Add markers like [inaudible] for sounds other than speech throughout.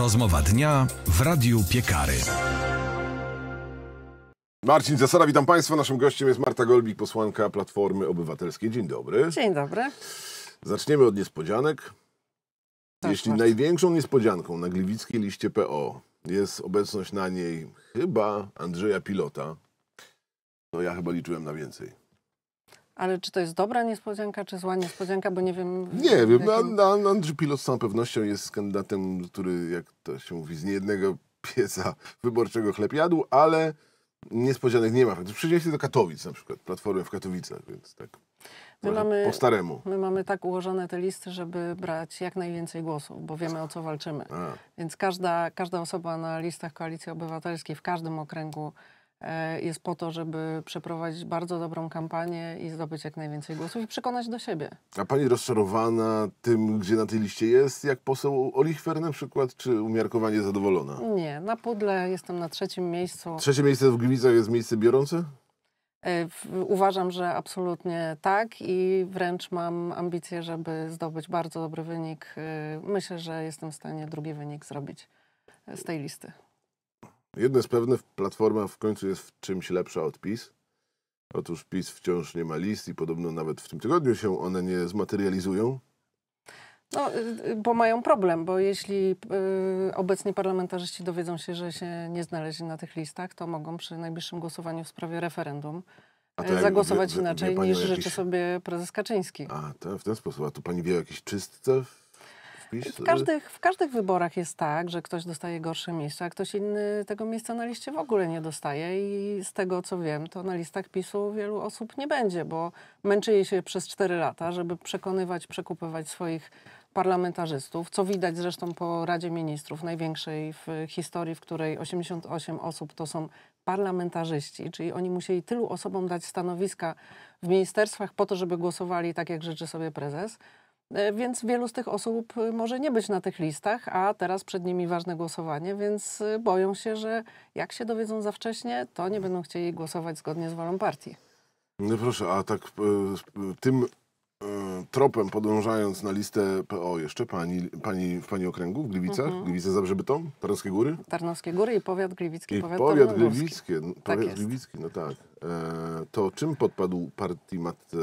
Rozmowa dnia w Radiu Piekary. Marcin Zasada, witam Państwa. Naszym gościem jest Marta Golbik, posłanka Platformy Obywatelskiej. Dzień dobry. Dzień dobry. Zaczniemy od niespodzianek. Tak, Jeśli największą niespodzianką na gliwickiej liście PO jest obecność na niej chyba Andrzeja Pilota, to ja chyba liczyłem na więcej. Ale czy to jest dobra niespodzianka, czy zła niespodzianka, bo nie wiem... Nie wiem, no, jakim... No, no, Andrzej Pilot z całą pewnością jest kandydatem, który, jak to się mówi, z niejednego [laughs] pieca wyborczego chleb jadł, ale niespodzianek nie ma. Przyjdzie się do Katowic na przykład, platformę w Katowicach, więc tak... My mamy, po staremu. My mamy tak ułożone te listy, żeby brać jak najwięcej głosów, bo wiemy o co walczymy. A. Więc każda, każda osoba na listach Koalicji Obywatelskiej w każdym okręgu E, jest po to, żeby przeprowadzić bardzo dobrą kampanię i zdobyć jak najwięcej głosów i przekonać do siebie. A pani rozczarowana tym, gdzie na tej liście jest, jak poseł Olichwer na przykład, czy umiarkowanie zadowolona? Nie, na pudle jestem na trzecim miejscu. Trzecie miejsce w Gliwicach jest miejsce biorące? E, uważam, że absolutnie tak i wręcz mam ambicje, żeby zdobyć bardzo dobry wynik. E, myślę, że jestem w stanie drugi wynik zrobić z tej listy. Jedno jest pewne, Platforma w końcu jest w czymś lepsza od PiS. Otóż PiS wciąż nie ma list i podobno nawet w tym tygodniu się one nie zmaterializują. No, y, y, bo mają problem, bo jeśli yy, obecni parlamentarzyści dowiedzą się, że się nie znaleźli na tych listach, to mogą przy najbliższym głosowaniu w sprawie referendum y, zagłosować wie, inaczej wie niż jakiś... życzy sobie prezes Kaczyński. A, to w ten sposób. A tu pani wie o jakiejś czystce w każdych, w każdych wyborach jest tak, że ktoś dostaje gorsze miejsce, a ktoś inny tego miejsca na liście w ogóle nie dostaje i z tego co wiem, to na listach PiSu wielu osób nie będzie, bo męczy się przez 4 lata, żeby przekonywać, przekupywać swoich parlamentarzystów, co widać zresztą po Radzie Ministrów, największej w historii, w której 88 osób to są parlamentarzyści, czyli oni musieli tylu osobom dać stanowiska w ministerstwach po to, żeby głosowali tak, jak życzy sobie prezes. E, więc wielu z tych osób y, może nie być na tych listach, a teraz przed nimi ważne głosowanie, więc y, boją się, że jak się dowiedzą za wcześnie, to nie będą chcieli głosować zgodnie z wolą partii. No proszę, a tak y, tym Y, tropem podążając na listę PO jeszcze pani, pani w Pani okręgu, w Gliwicach, mhm. Gliwice Zabrzebytą, Tarnowskie Góry? Tarnowskie Góry i powiat gliwicki, I powiat, powiat gliwicki, tak powiat tak gliwicki, no tak. E, to czym podpadł partii matce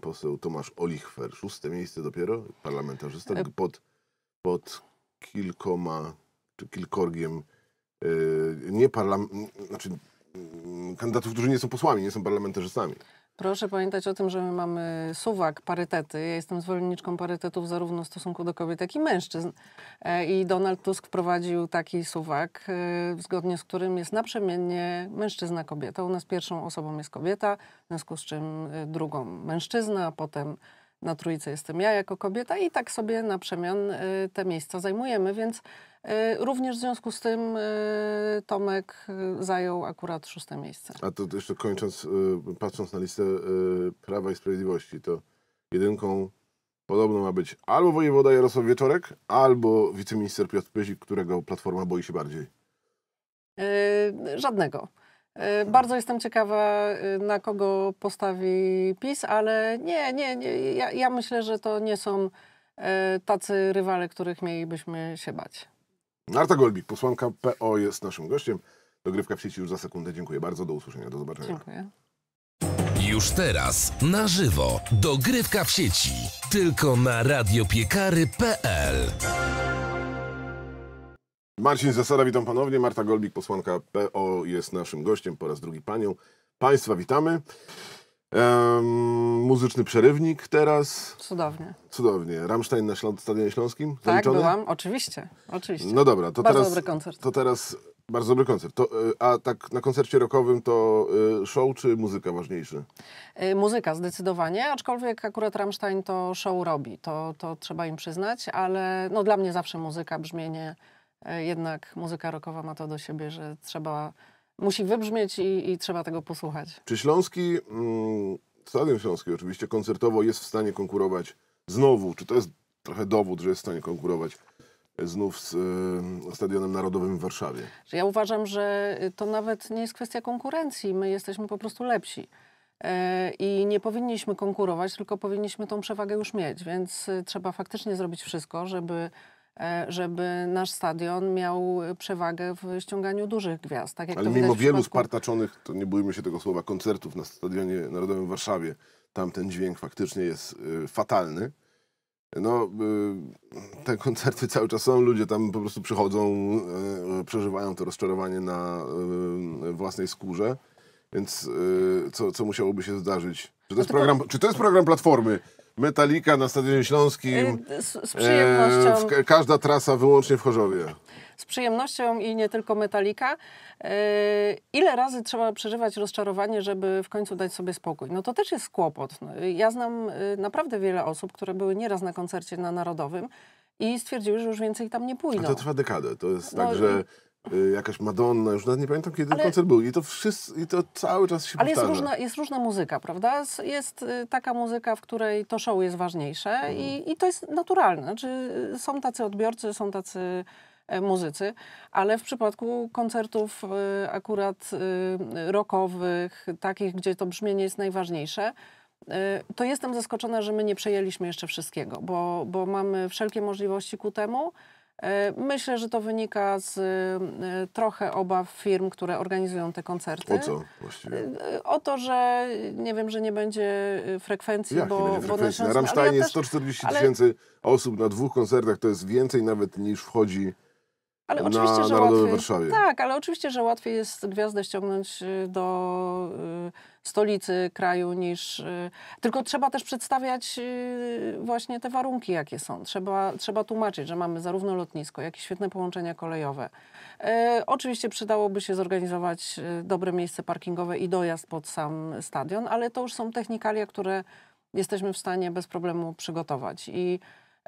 poseł Tomasz Olichwer? Szóste miejsce dopiero, parlamentarzysta, e... pod, pod kilkoma, czy kilkorgiem e, nie parlam... Znaczy, mm, kandydatów, którzy nie są posłami, nie są parlamentarzystami. Proszę pamiętać o tym, że my mamy suwak, parytety. Ja jestem zwolenniczką parytetów zarówno w stosunku do kobiet, jak i mężczyzn. E, I Donald Tusk wprowadził taki suwak, e, zgodnie z którym jest naprzemiennie mężczyzna-kobieta. U nas pierwszą osobą jest kobieta, w związku z czym e, drugą mężczyzna, a potem na trójce jestem ja jako kobieta i tak sobie naprzemian te miejsca zajmujemy, więc E, również w związku z tym e, Tomek e, zajął akurat szóste miejsce. A to jeszcze kończąc, patrząc na listę Prawa i Sprawiedliwości, to jedynką podobno ma być albo wojewoda Jarosław Wieczorek, albo wiceminister Piotr Pyzik, którego Platforma boi się bardziej. Żadnego. Bardzo jestem ciekawa, na kogo postawi PiS, ale nie, nie, nie ja, ja myślę, że to nie są tacy rywale, których mielibyśmy się bać. Marta Golbik, posłanka PO jest naszym gościem. Dogrywka w sieci już za sekundę. Dziękuję bardzo. Do usłyszenia. Do zobaczenia. Dziękuję. Już teraz na żywo dogrywka w sieci tylko na radiopiekary.pl. Marcin Zasada, witam ponownie. Marta Golbik, posłanka PO jest naszym gościem po raz drugi panią. Państwa witamy. Um, muzyczny przerywnik teraz. Cudownie. Cudownie. Ramstein na Ślą- Stadionie Śląskim? Tak, zaliczony? byłam, oczywiście. oczywiście. No dobra, to bardzo teraz... dobry koncert. To teraz bardzo dobry koncert. To, y, a tak na koncercie rockowym to y, show czy muzyka ważniejszy? Y, muzyka zdecydowanie, aczkolwiek akurat Rammstein to show robi, to, to trzeba im przyznać, ale no dla mnie zawsze muzyka, brzmienie, jednak muzyka rockowa ma to do siebie, że trzeba musi wybrzmieć i, i trzeba tego posłuchać. Czy Śląski, mm, Stadion Śląski oczywiście koncertowo jest w stanie konkurować znowu, czy to jest trochę dowód, że jest w stanie konkurować znów z e, Stadionem Narodowym w Warszawie? Ja uważam, że to nawet nie jest kwestia konkurencji. My jesteśmy po prostu lepsi. E, I nie powinniśmy konkurować, tylko powinniśmy tą przewagę już mieć, więc e, trzeba faktycznie zrobić wszystko, żeby E, żeby nasz stadion miał przewagę w ściąganiu dużych gwiazd. Tak Ale mimo wielu przypadku... spartaczonych, to nie bójmy się tego słowa, koncertów na Stadionie Narodowym w Warszawie, tam ten dźwięk faktycznie jest e, fatalny. No, e, te koncerty cały czas są, ludzie tam po prostu przychodzą, przeżywają to rozczarowanie na własnej skórze. Więc co, co musiałoby się zdarzyć? Czy to, no jest program, czy to jest program Platformy, Metalika na Stadionie Śląskim. Y, y, z, z przyjemnością. E, każda trasa wyłącznie w Chorzowie. Z przyjemnością i nie tylko Metalika. E, y, ile razy trzeba przeżywać rozczarowanie, żeby w końcu dać sobie spokój? No to też jest kłopot. No, ja znam naprawdę wiele osób, które były nieraz na koncercie na Narodowym i stwierdziły, że już więcej tam nie pójdą. A to trwa dekadę. To jest no, tak, że Y, jakaś Madonna, już nawet nie pamiętam kiedy ale... koncert był i to wszyscy, i to cały czas się Ale jest różna, jest różna muzyka, prawda? Jest y, taka muzyka, w której to show jest ważniejsze mhm. i, i to jest naturalne. Znaczy, są tacy odbiorcy, są tacy e, muzycy, ale w przypadku koncertów y, akurat rockowych, takich, gdzie to brzmienie jest najważniejsze, to jestem zaskoczona, że my nie przejęliśmy jeszcze wszystkiego, bo, bo mamy wszelkie możliwości ku temu, E, myślę, że to wynika z e, trochę obaw firm, które organizują te koncerty. O co właściwie? E, o to, że nie wiem, że nie będzie frekwencji, Jak bo, nie będzie frekwencji? Bo na, na Rammsteinie ja też, 140 tysięcy osób na dwóch koncertach to jest więcej nawet niż wchodzi ale na oczywiście, że Narodowy łatwiej, Warszawie. Tak, ale oczywiście, że łatwiej jest gwiazdę ściągnąć do... Yy, stolicy kraju niż... Y, tylko trzeba też przedstawiać y, właśnie te warunki, jakie są. Trzeba, trzeba tłumaczyć, że mamy zarówno lotnisko, jak i świetne połączenia kolejowe. E, oczywiście przydałoby się zorganizować y, dobre miejsce parkingowe i dojazd pod sam stadion, ale to już są technikalia, które jesteśmy w stanie bez problemu przygotować. I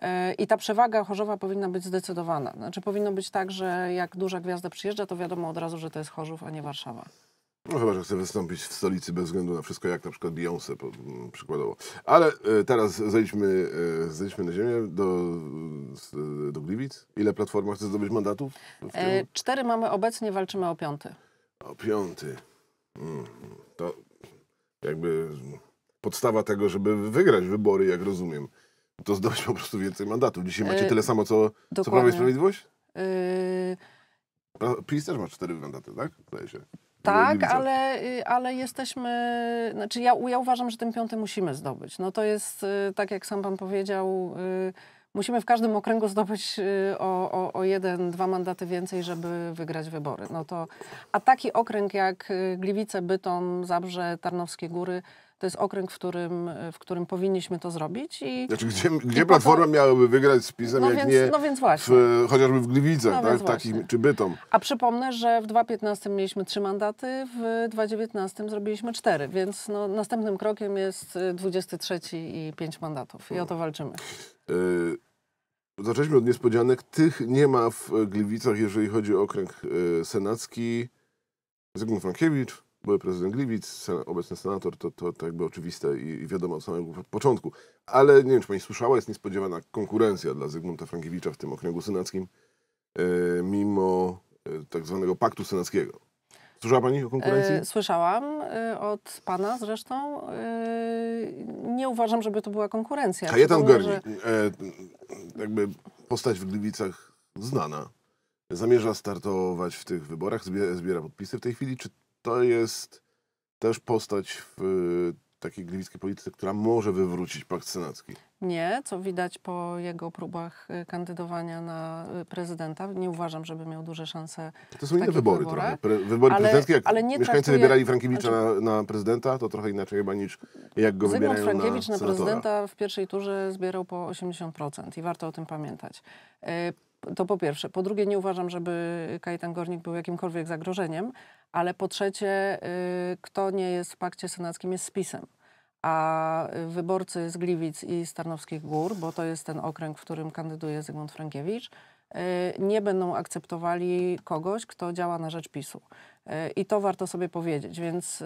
e, i ta przewaga Chorzowa powinna być zdecydowana. Znaczy powinno być tak, że jak duża gwiazda przyjeżdża, to wiadomo od razu, że to jest Chorzów, a nie Warszawa. No chyba, że chce wystąpić w stolicy bez względu na wszystko, jak na przykład Beyoncé mm, przykładowo. Ale e, teraz zejdźmy, e, zejdźmy na ziemię do, e, do Gliwic. Ile Platforma chce zdobyć mandatów? E, cztery mamy obecnie, walczymy o piąty. O piąty. Mm, mm. to jakby podstawa tego, żeby wygrać wybory, jak rozumiem, to zdobyć po prostu więcej mandatów. Dzisiaj macie e, tyle samo, co, co Prawo i Sprawiedliwość? E... PiS też ma cztery mandaty, tak? Zdaje się. Tak, ale, y, ale jesteśmy, znaczy ja, ja uważam, że ten piąty musimy zdobyć. No to jest, y, tak jak sam pan powiedział, y, musimy w każdym okręgu zdobyć o, o, o jeden, dwa mandaty więcej, żeby wygrać wybory. No to, a taki okręg jak Gliwice, Bytom, Zabrze, Tarnowskie Góry, to jest okręg, w którym, w którym powinniśmy to zrobić. I, znaczy, gdzie, gdzie platformy to... miałyby wygrać z PiSem, no jak więc, nie no więc właśnie. W, chociażby w Gliwicach, no tak, takim, czy Bytom. A przypomnę, że w 2015 mieliśmy trzy mandaty, w 2019 zrobiliśmy cztery, więc no, następnym krokiem jest 23 y, i pięć mandatów i o to walczymy. Y, zaczęliśmy od niespodzianek. Tych nie ma w Gliwicach, jeżeli chodzi o okręg y, senacki. Zygmunt Frankiewicz, były prezydent Gliwic, obecny senator, to, to, to jakby oczywiste i wiadomo od samego początku. Ale nie wiem, czy pani słyszała, jest niespodziewana konkurencja dla Zygmunta Frankiewicza w tym okręgu senackim, e, mimo e, tak zwanego paktu senackiego. Słyszała Pani o konkurencji? E, słyszałam od Pana zresztą. Nie uważam, żeby to była konkurencja. Kajetan Gornik, że... jakby postać w Gliwicach znana, zamierza startować w tych wyborach, zbiera podpisy w tej chwili. Czy to jest też postać w y, takiej gliwickiej polityce, która może wywrócić pakt senacki. Nie, co widać po jego próbach y, kandydowania na y, prezydenta. Nie uważam, żeby miał duże szanse. To są inne wybory wyborach. trochę. wybory ale, prezydenckie, jak ale tak mieszkańcy traktuje... wybierali Frankiewicza znaczy... na, na, prezydenta, to trochę inaczej chyba niż jak go Zygmunt wybierają Frankiewicz na, na prezydenta w pierwszej turze zbierał po 80% i warto o tym pamiętać. To po pierwsze. Po drugie, nie uważam, żeby Kajetan Gornik był jakimkolwiek zagrożeniem, ale po trzecie, y, kto nie jest w pakcie senackim, jest spisem. A wyborcy z Gliwic i Starnowskich Gór, bo to jest ten okręg, w którym kandyduje Zygmunt Frankiewicz, y, nie będą akceptowali kogoś, kto działa na rzecz PiSu. Y, I to warto sobie powiedzieć. Więc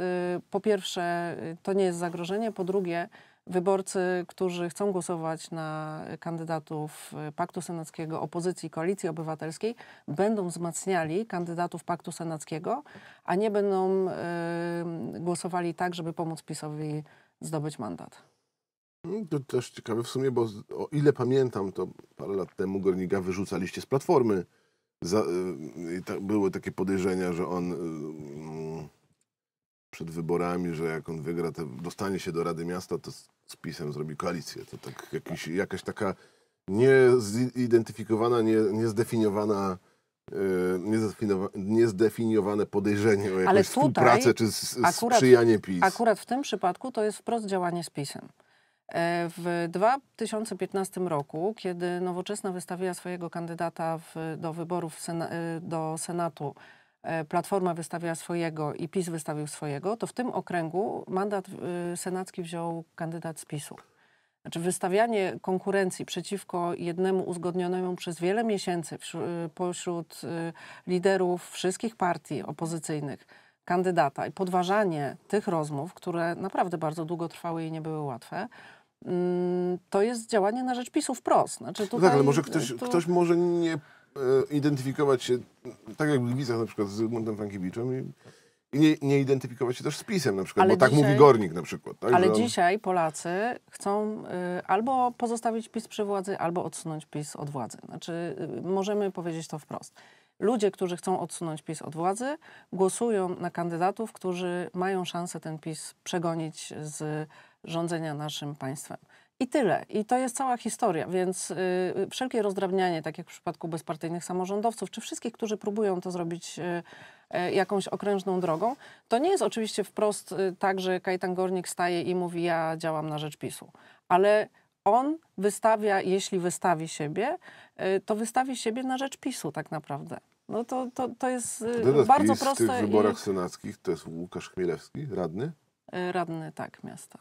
po pierwsze, to nie jest zagrożenie. Po drugie, wyborcy, którzy chcą głosować na kandydatów y, Paktu Senackiego, opozycji, koalicji obywatelskiej, będą wzmacniali kandydatów Paktu Senackiego, a nie będą y, głosowali tak, żeby pomóc PiSowi zdobyć mandat. No, to też ciekawe w sumie, bo o ile pamiętam, to parę lat temu Gornika wyrzucaliście z Platformy. Za, y, były takie podejrzenia, że on y, mm, przed wyborami, że jak on wygra, to dostanie się do Rady Miasta, to z PiSem zrobi koalicję. To tak jakiś, jakaś taka niezidentyfikowana, nie, niezdefiniowana e, niezdefiniowane podejrzenie o jakąś współpracę czy sprzyjanie PiS. Akurat w tym przypadku to jest wprost działanie z PiSem. E, w 2015 roku, kiedy Nowoczesna wystawiła swojego kandydata w, do wyborów sena, e, do Senatu E, Platforma wystawiła swojego i PiS wystawił swojego, to w tym okręgu mandat y, senacki wziął kandydat z PiSu. Znaczy wystawianie konkurencji przeciwko jednemu uzgodnionemu przez wiele miesięcy y, pośród y, liderów wszystkich partii opozycyjnych kandydata i podważanie tych rozmów, które naprawdę bardzo długo trwały i nie były łatwe, mm, to jest działanie na rzecz PiSu wprost. Znaczy tutaj, no tak, ale może ktoś, tu... ktoś może nie E, identyfikować się, tak jak w Gliwicach na przykład z Zygmuntem Frankiewiczem i, i nie, nie, identyfikować się też z PiSem na przykład, ale bo tak dzisiaj, tak mówi Gornik na przykład. Tak, ale dzisiaj Polacy chcą y, albo pozostawić PiS przy władzy, albo odsunąć PiS od władzy. Znaczy y, możemy powiedzieć to wprost. Ludzie, którzy chcą odsunąć PiS od władzy, głosują na kandydatów, którzy mają szansę ten PiS przegonić z rządzenia naszym państwem. I tyle. I to jest cała historia, więc y, y, wszelkie rozdrabnianie, tak jak w przypadku bezpartyjnych samorządowców, czy wszystkich, którzy próbują to zrobić y, jakąś okrężną drogą, to nie jest oczywiście wprost yy, tak, że Kajtan Gornik staje i mówi, ja działam na rzecz PiSu. Ale on wystawia, jeśli wystawi siebie, to wystawi siebie na rzecz PiSu tak naprawdę. No to, to, to jest bardzo PiS proste. W tych wyborach i... senackich to jest Łukasz Chmielewski, radny? Radny, tak, miasta.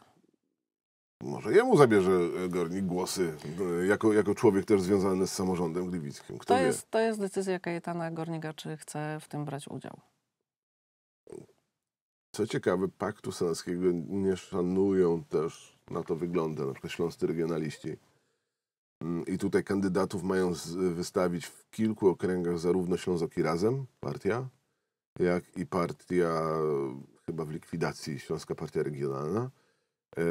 Może jemu zabierze e, Gornik głosy, e, jako, jako człowiek też związany z samorządem gliwickim. Kto to, wie? Jest, to jest decyzja Kajetana Gorniga, czy chce w tym brać udział. Co ciekawe, paktu senackiego nie szanują też, na to wygląda, na przykład śląscy regionaliści. Mm, I tutaj kandydatów mają wystawić w kilku okręgach zarówno Ślązoki Razem, partia, jak i partia chyba w likwidacji Śląska Partia Regionalna. E,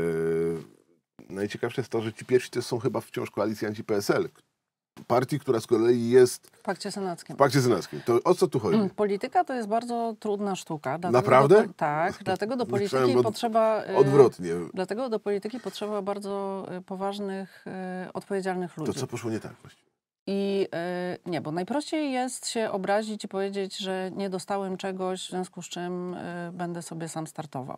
Najciekawsze jest to, że ci pierwsi to są chyba wciąż koalicjanci PSL, partii, która z kolei jest. W pakcie senackim. W pakcie senackim. To o co tu chodzi? Mm, polityka to jest bardzo trudna sztuka. Naprawdę? Do, tak, [laughs] dlatego do polityki od, potrzeba. E, odwrotnie. Dlatego do polityki potrzeba bardzo e, poważnych, e, odpowiedzialnych ludzi. To co poszło nie tak właśnie? I nie, bo najprościej jest się obrazić i powiedzieć, że nie dostałem czegoś, w związku z czym będę sobie sam startował.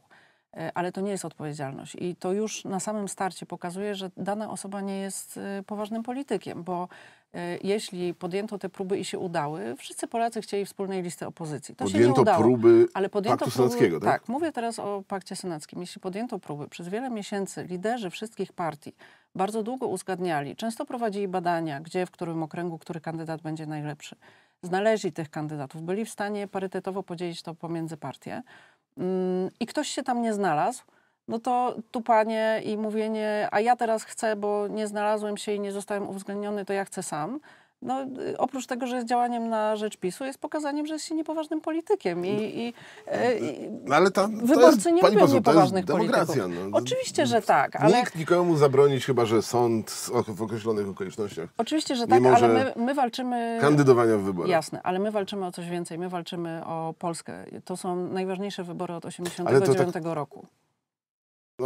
E, ale to nie jest odpowiedzialność. I to już na samym starcie pokazuje, że dana osoba nie jest e, poważnym politykiem, bo e, jeśli podjęto te próby i się udały, wszyscy Polacy chcieli wspólnej listy opozycji. To podjęto się nie udało. Próby ale podjęto paktu próby, senackiego, tak? Tak, mówię teraz o pakcie senackim. Jeśli podjęto próby, przez wiele miesięcy liderzy wszystkich partii bardzo długo uzgadniali, często prowadzili badania, gdzie, w którym okręgu, który kandydat będzie najlepszy. Znaleźli tych kandydatów, byli w stanie parytetowo podzielić to pomiędzy partie. Mm, i ktoś się tam nie znalazł, no to tupanie i mówienie, a ja teraz chcę, bo nie znalazłem się i nie zostałem uwzględniony, to ja chcę sam no, oprócz tego, że jest działaniem na rzecz PiSu, jest pokazaniem, że jest się niepoważnym politykiem. I, i, e, no, ale tam, wyborcy jest, nie lubią poseł, niepoważnych to demokracja, polityków. No. Oczywiście, że tak. Ale... Nikt nikomu zabronić, chyba że sąd w określonych okolicznościach. Oczywiście, że tak, Mimo, ale my, my walczymy... Kandydowania w wyborach. Jasne, ale my walczymy o coś więcej. My walczymy o Polskę. To są najważniejsze wybory od 1989 tak... roku.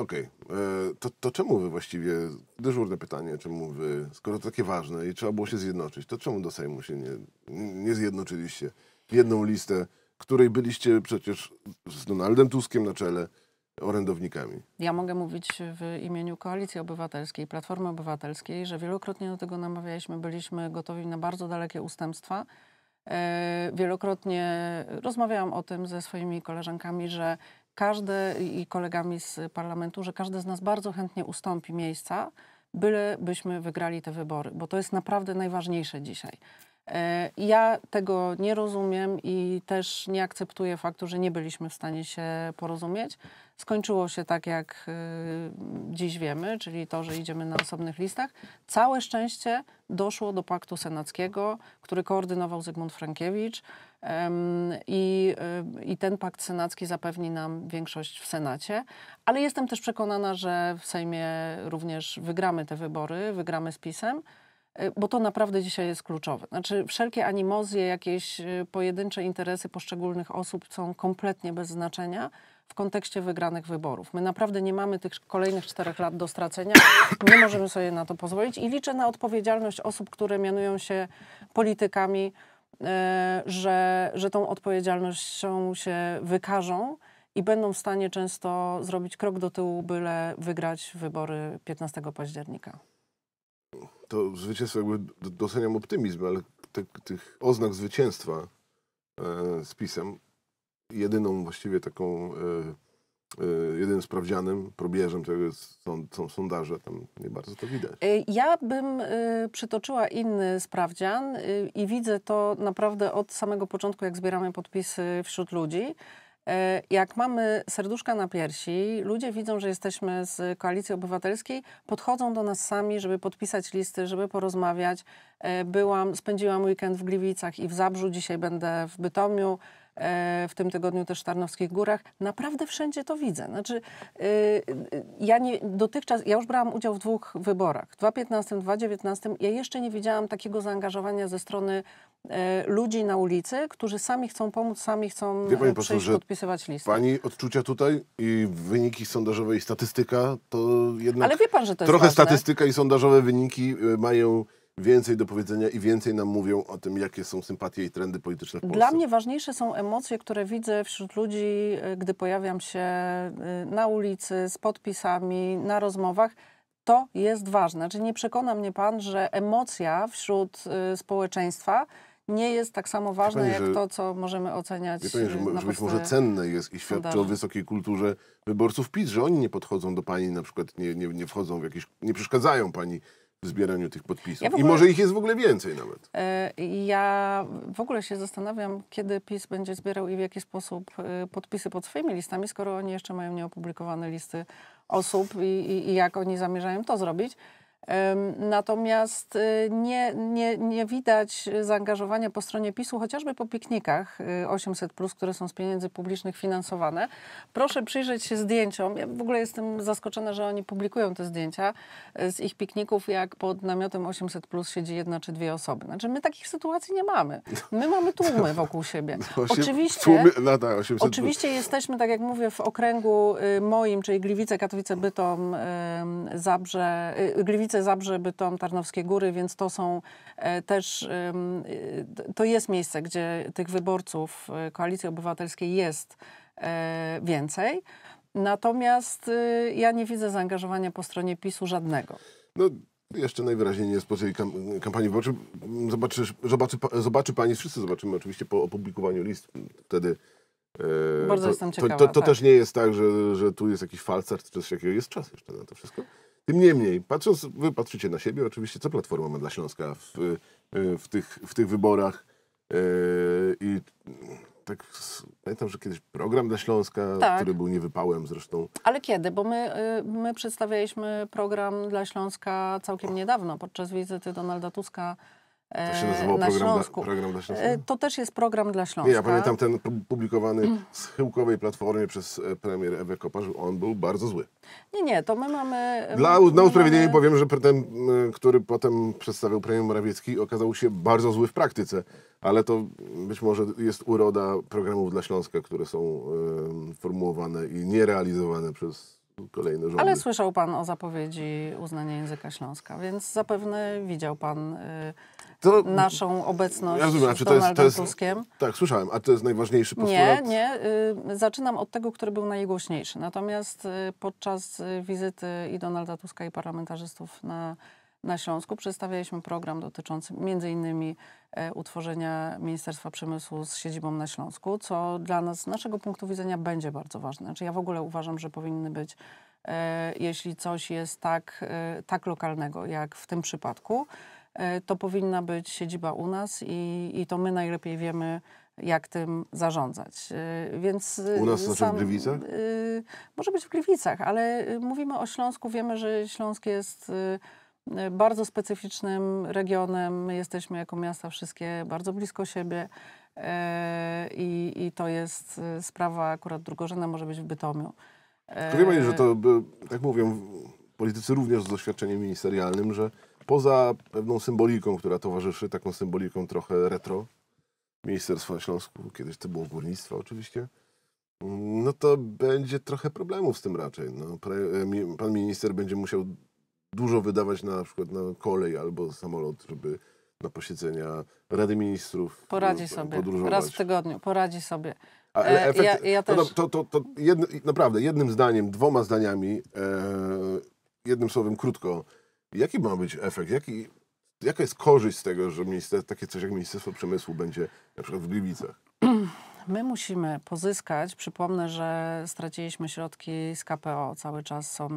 Okej. Okay. E, to, to czemu wy właściwie, dyżurne pytanie, czemu wy, skoro to takie ważne i trzeba było się zjednoczyć, to czemu do Sejmu się nie, nie zjednoczyliście w jedną listę, której byliście przecież z Donaldem Tuskiem na czele, orędownikami? Ja mogę mówić w imieniu Koalicji Obywatelskiej, Platformy Obywatelskiej, że wielokrotnie do tego namawialiśmy, byliśmy gotowi na bardzo dalekie ustępstwa. E, wielokrotnie rozmawiałam o tym ze swoimi koleżankami, że każdy i kolegami z parlamentu, że każdy z nas bardzo chętnie ustąpi miejsca, bylebyśmy wygrali te wybory, bo to jest naprawdę najważniejsze dzisiaj. E, ja tego nie rozumiem i też nie akceptuję faktu, że nie byliśmy w stanie się porozumieć. Skończyło się tak, jak e, dziś wiemy, czyli to, że idziemy na osobnych listach. Całe szczęście doszło do paktu senackiego, który koordynował Zygmunt Frankiewicz. I, y, I ten pakt senacki zapewni nam większość w Senacie, ale jestem też przekonana, że w Sejmie również wygramy te wybory, wygramy z PiSem y, bo to naprawdę dzisiaj jest kluczowe. Znaczy, wszelkie animozje, jakieś y, pojedyncze interesy poszczególnych osób są kompletnie bez znaczenia w kontekście wygranych wyborów. My naprawdę nie mamy tych kolejnych czterech lat do stracenia, nie możemy sobie na to pozwolić i liczę na odpowiedzialność osób, które mianują się politykami E, że, że tą odpowiedzialnością się wykażą i będą w stanie często zrobić krok do tyłu, byle wygrać wybory 15 października. To zwycięstwo jakby doceniam optymizm, ale te, tych oznak zwycięstwa e, z pisem, jedyną właściwie taką e, Y, jedynym sprawdzianem, probierzem tego są, są sondaże, tam nie bardzo to widać. Y, ja bym y, przytoczyła inny sprawdzian i widzę to naprawdę od samego początku, jak zbieramy podpisy wśród ludzi. jak mamy serduszka na piersi, ludzie widzą, że jesteśmy z Koalicji Obywatelskiej, podchodzą do nas sami, żeby podpisać listy, żeby porozmawiać. Byłam, spędziłam weekend w Gliwicach i w Zabrzu, dzisiaj będę w Bytomiu E, w tym tygodniu też w Tarnowskich Górach. Naprawdę wszędzie to widzę. Znaczy, y, y, ja nie, dotychczas, ja już brałam udział w dwóch wyborach, 2015, 2019. Ja jeszcze nie widziałam takiego zaangażowania ze strony e, ludzi na ulicy, którzy sami chcą pomóc, sami chcą Wie pani e, przyjść, podpisywać listy. Pani odczucia tutaj i wyniki sondażowe i statystyka to jednak... Ale wie pan, że to jest Trochę ważne. statystyka i sondażowe wyniki mają więcej do powiedzenia i więcej nam mówią o tym, jakie są sympatie i trendy polityczne w Polsce. Dla mnie ważniejsze są emocje, które widzę wśród ludzi, y, gdy pojawiam się y, na ulicy, z podpisami, na rozmowach. To jest ważne. Czy znaczy, nie przekona mnie pan, że emocja wśród y, społeczeństwa nie jest tak samo ważne pani, jak że, to, co możemy oceniać. Wie pani, że, na że być może cenne jest i świadczy sondaży. o wysokiej kulturze wyborców PiS, że oni nie podchodzą do pani, na przykład nie, nie, nie wchodzą w jakieś, nie przeszkadzają pani w zbieraniu tych podpisów. Ja ogóle, I może ich jest w ogóle więcej nawet. E, ja w ogóle się zastanawiam, kiedy PiS będzie zbierał i w jaki sposób e, podpisy pod swoimi listami, skoro oni jeszcze mają nieopublikowane listy osób i, i, i jak oni zamierzają to zrobić. Natomiast y, nie, nie, nie widać zaangażowania po stronie PiSu, chociażby po piknikach 800, y, które są z pieniędzy publicznych finansowane. Proszę przyjrzeć się zdjęciom. Ja w ogóle jestem zaskoczona, że oni publikują te zdjęcia y, z ich pikników, jak pod namiotem 800 siedzi jedna czy dwie osoby. Znaczy, my takich sytuacji nie mamy. My mamy tłumy wokół siebie. [laughs] No, oczywiście, tłumy, no tak, oczywiście jesteśmy, tak jak mówię, w okręgu moim, czyli Gliwice, Katowice, Bytom, Zabrze, Gliwice. Gliwice, Zabrze, Bytom, Tarnowskie Góry, więc to są e, też, e, to jest miejsce, gdzie tych wyborców e, Koalicji Obywatelskiej jest więcej. Natomiast ja nie widzę zaangażowania po stronie PiSu żadnego. No. Jeszcze najwyraźniej nie spoczyli tej kampanii wyborczej. Zobaczy, zobaczy, zobaczy pani, wszyscy zobaczymy oczywiście po opublikowaniu list. Wtedy Yy, Bardzo to, jestem ciekawa. To, to, to tak. też nie jest tak, że, że tu jest jakiś falcer czy coś jakiego. Jest czas jeszcze na to wszystko. Tym niemniej, patrząc, wy patrzycie na siebie, oczywiście, co Platforma ma dla Śląska w, y, y, w, tych, w tych wyborach yy, i tak pamiętam, że kiedyś program dla Śląska, tak. który był niewypałem zresztą. Ale kiedy? Bo my, y, my przedstawialiśmy program dla Śląska całkiem niedawno, podczas wizyty Donalda Tuska to się e, nazywało na program, Śląsku. Dla, program dla Śląska? E, to też jest program dla Śląska. Nie, ja pamiętam ten publikowany z chyłkowej platformie przez e, premier Ewę Kopacz, on był bardzo zły. Nie, nie, to my mamy... Dla, my, na usprawiedliwienie mamy... powiem, że ten, który potem przedstawiał premier Morawiecki, okazał się bardzo zły w praktyce, ale to być może jest uroda programów dla Śląska, które są y, formułowane i nierealizowane przez kolejne rządy. ale słyszał Pan o zapowiedzi uznania języka śląska, więc zapewne widział Pan y, to, naszą obecność ja rozumiem, z to jest, to jest, Tuskiem. Tak, słyszałem. A to jest najważniejszy postulat? Nie, nie. Y, zaczynam od tego, który był najgłośniejszy. Natomiast y, podczas y, wizyty i Donalda Tuska i parlamentarzystów na, na Śląsku przedstawialiśmy program dotyczący między innymi e, utworzenia Ministerstwa Przemysłu z siedzibą na Śląsku, co dla nas, z naszego punktu widzenia, będzie bardzo ważne. Znaczy, ja w ogóle uważam, że powinny być e, jeśli coś jest tak, e, tak lokalnego, jak w tym przypadku, E, to powinna być siedziba u nas i, i to my najlepiej wiemy, jak tym zarządzać. E, więc U nas e, sam, znaczy w Gliwicach? może być w Gliwicach, ale mówimy o Śląsku. Wiemy, że Śląsk jest bardzo specyficznym regionem. My jesteśmy jako miasta wszystkie bardzo blisko siebie i i to jest sprawa akurat drugorzędna, może być w Bytomiu. Tylko wie że to, tak mówią politycy również z doświadczeniem ministerialnym, że poza pewną symboliką, która towarzyszy, taką symboliką trochę retro, Ministerstwo na Śląsku, kiedyś to było górnictwo oczywiście, no to będzie trochę problemów z tym raczej. No, pan minister będzie musiał dużo wydawać na, na przykład na kolej albo samolot, żeby na posiedzenia Rady Ministrów no, Poradzi sobie, raz w tygodniu, poradzi sobie. Ale e, efekt, ja, ja też... to, to, to, jedno, naprawdę, jednym zdaniem, dwoma zdaniami, e, jednym słowem krótko, Jaki ma być efekt? Jaki, jaka jest korzyść z tego, że minister, takie coś jak Ministerstwo Przemysłu będzie na przykład w Gliwicach? [clears throat] My musimy pozyskać, przypomnę, że straciliśmy środki z KPO, cały czas są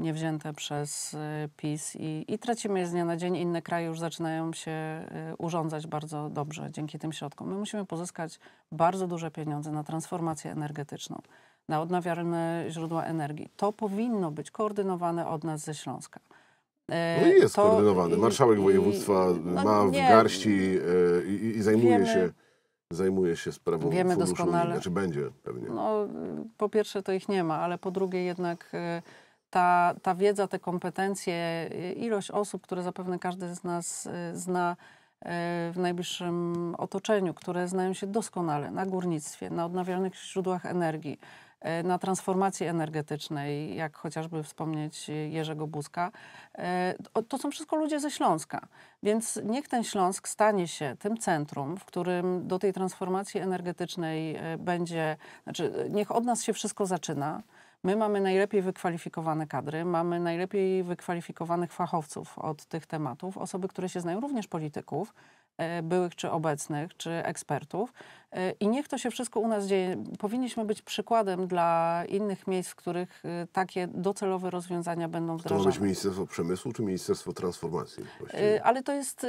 niewzięte przez y, PiS i, i tracimy je z dnia na dzień. Inne kraje już zaczynają się y, urządzać bardzo dobrze dzięki tym środkom. My musimy pozyskać bardzo duże pieniądze na transformację energetyczną, na odnawialne źródła energii. To powinno być koordynowane od nas ze Śląska. E, no i jest to, Marszałek województwa no, ma w nie, garści e, i, i zajmuje wiemy, się zajmuje się sprawą Wiemy funduszu, doskonale. Znaczy będzie pewnie. No, po pierwsze to ich nie ma, ale po drugie jednak e, ta, ta wiedza, te kompetencje, ilość osób, które zapewne każdy z nas zna w najbliższym otoczeniu, które znają się doskonale na górnictwie, na odnawialnych źródłach energii, E, na transformacji energetycznej, jak chociażby wspomnieć Jerzego Buzka, e, to są wszystko ludzie ze Śląska. Więc niech ten Śląsk stanie się tym centrum, w którym do tej transformacji energetycznej e, będzie, znaczy niech od nas się wszystko zaczyna. My mamy najlepiej wykwalifikowane kadry, mamy najlepiej wykwalifikowanych fachowców od tych tematów, osoby, które się znają, również polityków, E, byłych czy obecnych, czy ekspertów. E, I niech to się wszystko u nas dzieje. Powinniśmy być przykładem dla innych miejsc, w których e, takie docelowe rozwiązania będą wdrażane. To ma być Ministerstwo Przemysłu czy Ministerstwo Transformacji? Właściwie? Ale to jest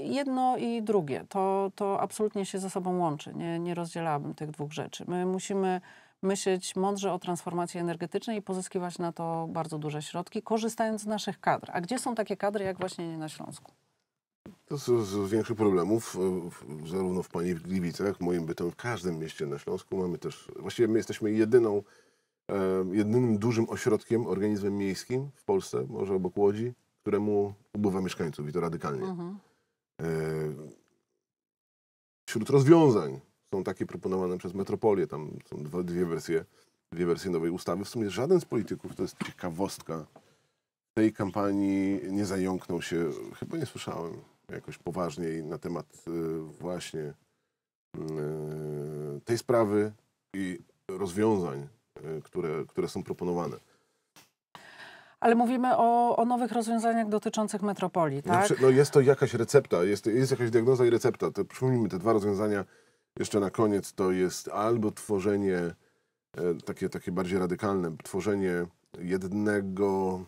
jedno i drugie. To, to absolutnie się ze sobą łączy. Nie, nie rozdzielałabym tych dwóch rzeczy. My musimy myśleć mądrze o transformacji energetycznej i pozyskiwać na to bardzo duże środki, korzystając z naszych kadr. A gdzie są takie kadry, jak właśnie nie na Śląsku? To z, z większych problemów, zarówno w Pani Gliwicach, moim bytem, w każdym mieście na Śląsku mamy też, właściwie my jesteśmy jedyną, jedynym dużym ośrodkiem, organizmem miejskim w Polsce, może obok Łodzi, któremu ubywa mieszkańców i to radykalnie. Mhm. E, wśród rozwiązań są takie proponowane przez metropolię, tam są dwie wersje, dwie wersje nowej ustawy. W sumie żaden z polityków, to jest ciekawostka, tej kampanii nie zająknął się, chyba nie słyszałem jakoś poważniej na temat y, właśnie y, tej sprawy i rozwiązań, y, które, które są proponowane. Ale mówimy o, o nowych rozwiązaniach dotyczących metropolii, tak? No, no jest to jakaś recepta, jest, jest jakaś diagnoza i recepta. To przypomnijmy te dwa rozwiązania jeszcze na koniec. To jest albo tworzenie, e, takie, takie bardziej radykalne, tworzenie jednego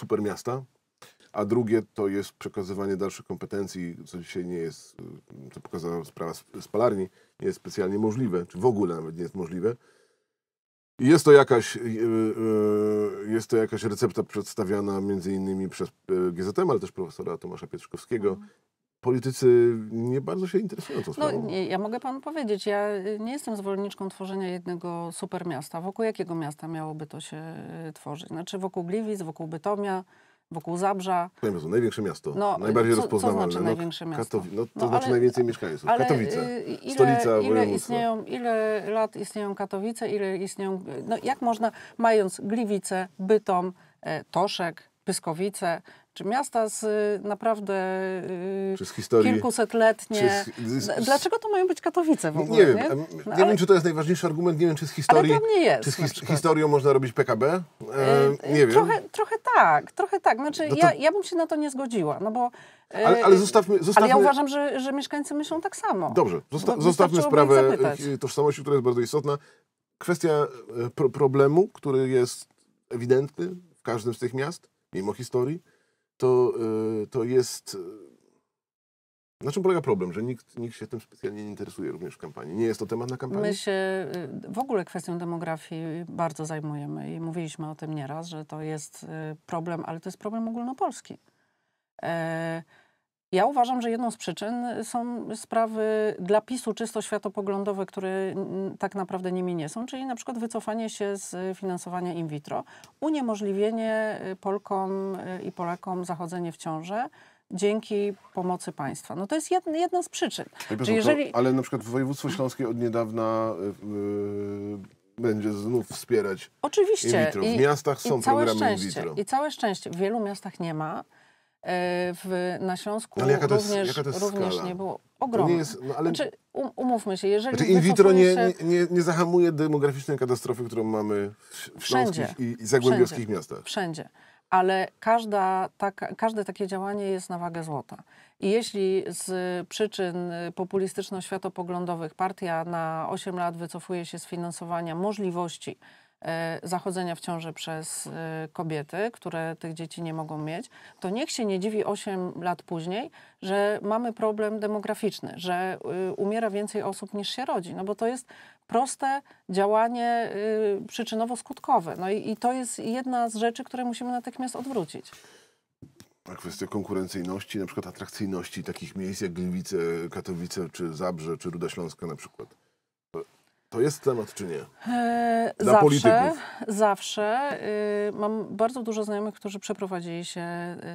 supermiasta, a drugie to jest przekazywanie dalszych kompetencji, co dzisiaj nie jest, mm, co pokazała sprawa spalarni, nie jest specjalnie możliwe, czy w ogóle nawet nie jest możliwe. I jest to jakaś, y, y, y, jest to jakaś recepta przedstawiana między innymi przez GZM, ale też profesora Tomasza Pietrzkowskiego, mhm. politycy nie bardzo się interesują tą no, sprawą. No, ja mogę panu powiedzieć, ja nie jestem zwolenniczką tworzenia jednego supermiasta. Wokół jakiego miasta miałoby to się tworzyć? Znaczy wokół Gliwic, wokół Bytomia, wokół Zabrza. Natomiast największe miasto, no, najbardziej co, rozpoznawalne. Co znaczy no, największe miasto? Katow... No, to no, znaczy ale, najwięcej mieszkańców. Ale, Katowice, y, ile, stolica ile istnieją, Ile lat istnieją Katowice, ile istnieją... No jak można, mając Gliwice, Bytom, e, Toszek, Pyskowice, czy miasta z y, naprawdę y, czy historii, kilkusetletnie. Z, z, Dlaczego to mają być Katowice w ogóle? Nie, wiem, nie? No, nie ale... wiem, czy to jest najważniejszy argument, nie wiem, czy z historii. Ale jest, czy z his historią można robić PKB? Y, e, nie wiem. Trochę, trochę tak, trochę tak. Znaczy, no to... ja, ja bym się na to nie zgodziła, no bo. Ale, ale, zostawmy, zostawmy... ale ja uważam, że, że mieszkańcy myślą tak samo. Dobrze, zosta zostawmy sprawę tożsamości, która jest bardzo istotna. Kwestia e, pro problemu, który jest ewidentny w każdym z tych miast, mimo historii to, y, to jest. Y, na czym polega problem, że nikt, nikt się tym specjalnie nie interesuje również w kampanii? Nie jest to temat na kampanii? My się y, w ogóle kwestią demografii bardzo zajmujemy i mówiliśmy o tym nieraz, że to jest problem, ale to jest problem ogólnopolski. E ja uważam, że jedną z przyczyn są sprawy dla PiSu czysto światopoglądowe, które tak naprawdę nimi nie są, czyli na przykład wycofanie się z finansowania in vitro, uniemożliwienie y, Polkom y, i Polakom zachodzenie w ciążę dzięki pomocy państwa. No to jest jedna, jedna z przyczyn. jeżeli... ale na przykład województwo śląskie od niedawna yy, będzie znów wspierać Oczywiście. in vitro. W I, miastach są programy szczęście. in vitro. I całe szczęście. W wielu miastach nie ma. E, w, na Śląsku ale jaka to również, jaka to jest również skala? nie było ogromne. Jest, no ale... Znaczy, um, umówmy się, jeżeli... Znaczy in vitro nie, się... nie, nie, zahamuje demograficznej katastrofy, którą mamy w śląskich i, i zagłębiowskich Wszędzie. miastach. Wszędzie. Ale każda, taka, każde takie działanie jest na wagę złota. I jeśli z przyczyn populistyczno-światopoglądowych partia na 8 lat wycofuje się z finansowania możliwości E, zachodzenia w ciąży przez e, kobiety, które tych dzieci nie mogą mieć, to niech się nie dziwi 8 lat później, że mamy problem demograficzny, że y, umiera więcej osób niż się rodzi, no bo to jest proste działanie y, przyczynowo-skutkowe. No i, to jest jedna z rzeczy, które musimy natychmiast odwrócić. A kwestia konkurencyjności, na przykład atrakcyjności takich miejsc jak Gliwice, Katowice, czy Zabrze, czy Ruda Śląska na przykład. To jest temat, czy nie? E, Dla zawsze, polityków. Zawsze. Y, mam bardzo dużo znajomych, którzy przeprowadzili się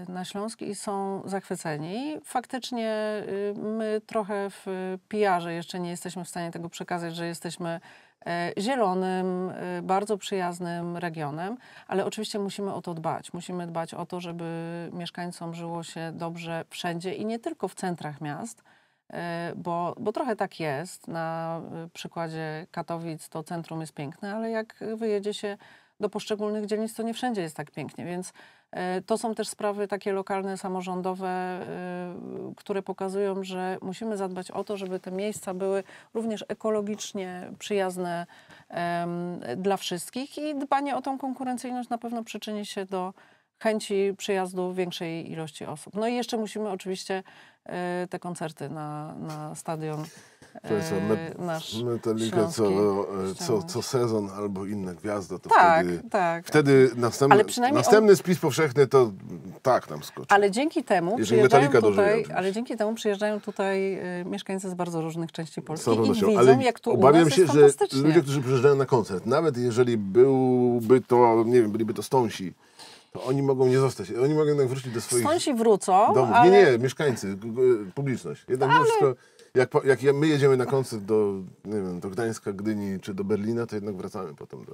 y, na Śląsk i są zachwyceni. Faktycznie y, my trochę w PR-ze jeszcze nie jesteśmy w stanie tego przekazać, że jesteśmy e, zielonym, bardzo przyjaznym regionem, ale oczywiście musimy o to dbać. Musimy dbać o to, żeby mieszkańcom żyło się dobrze wszędzie i nie tylko w centrach miast, E, bo, bo trochę tak jest. Na e, przykładzie Katowic to centrum jest piękne, ale jak wyjedzie się do poszczególnych dzielnic, to nie wszędzie jest tak pięknie, więc e, to są też sprawy takie lokalne, samorządowe, które pokazują, że musimy zadbać o to, żeby te miejsca były również ekologicznie przyjazne dla wszystkich i dbanie o tą konkurencyjność na pewno przyczyni się do chęci przyjazdu większej ilości osób. No i jeszcze musimy oczywiście e, te koncerty na, na stadion to jest met, nasz Metallica co, co, co, sezon albo inne gwiazda, to tak, wtedy, tak. wtedy następny, następny on... spis powszechny to tak nam skoczy. Ale dzięki temu przyjeżdżają tutaj, ale dzięki temu przyjeżdżają tutaj e, mieszkańcy z bardzo różnych części Polski i widzą, ale jak tu Obawiam się, że ludzie, którzy przyjeżdżają na koncert, nawet jeżeli byłby to, nie wiem, byliby to stąsi, to oni mogą nie zostać. Oni mogą jednak wrócić do swoich Stąd się wrócą, domów. Ale... Nie, nie, mieszkańcy, publiczność. Jednak ale... wszystko, jak, jak my jedziemy na koncert do, nie wiem, do Gdańska, Gdyni czy do Berlina, to jednak wracamy potem do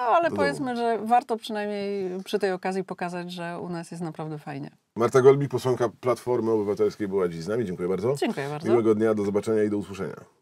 No ale do powiedzmy, domu. że warto przynajmniej przy tej okazji pokazać, że u nas jest naprawdę fajnie. Marta Golbi, posłanka Platformy Obywatelskiej była dziś z nami. Dziękuję bardzo. Dziękuję bardzo. Miłego dnia, do zobaczenia i do usłyszenia.